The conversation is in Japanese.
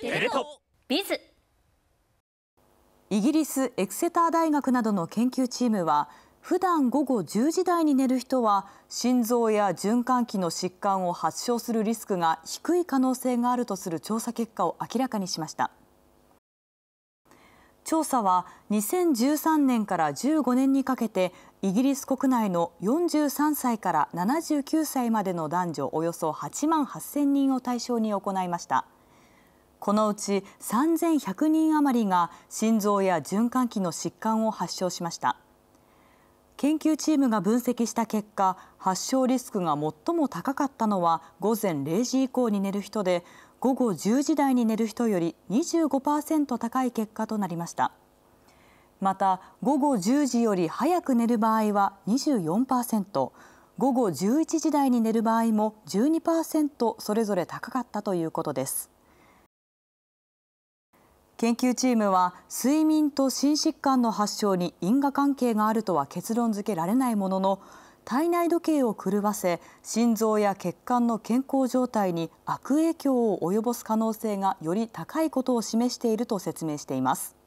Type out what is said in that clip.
テレトビズイギリスエクセター大学などの研究チームは普段午後10時台に寝る人は心臓や循環器の疾患を発症するリスクが低い可能性があるとする調査結果を明らかにしました調査は2013年から15年にかけてイギリス国内の43歳から79歳までの男女およそ8万8000人を対象に行いました。このうち3100人余りが心臓や循環器の疾患を発症しました研究チームが分析した結果発症リスクが最も高かったのは午前0時以降に寝る人で午後10時台に寝る人より25%高い結果となりましたまた午後10時より早く寝る場合は24%午後11時台に寝る場合も12%それぞれ高かったということです研究チームは睡眠と心疾患の発症に因果関係があるとは結論付けられないものの体内時計を狂わせ心臓や血管の健康状態に悪影響を及ぼす可能性がより高いことを示していると説明しています。